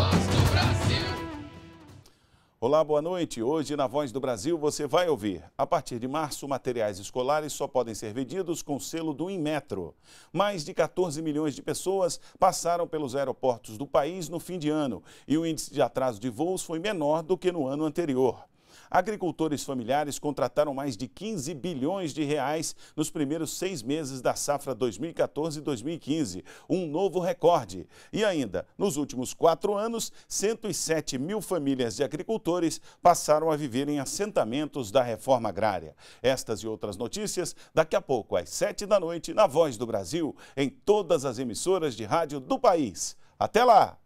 Voz do Brasil. Olá, boa noite. Hoje, na Voz do Brasil, você vai ouvir. A partir de março, materiais escolares só podem ser vendidos com selo do Inmetro. Mais de 14 milhões de pessoas passaram pelos aeroportos do país no fim de ano e o índice de atraso de voos foi menor do que no ano anterior agricultores familiares contrataram mais de 15 bilhões de reais nos primeiros seis meses da safra 2014-2015, um novo recorde. E ainda, nos últimos quatro anos, 107 mil famílias de agricultores passaram a viver em assentamentos da reforma agrária. Estas e outras notícias daqui a pouco, às sete da noite, na Voz do Brasil, em todas as emissoras de rádio do país. Até lá!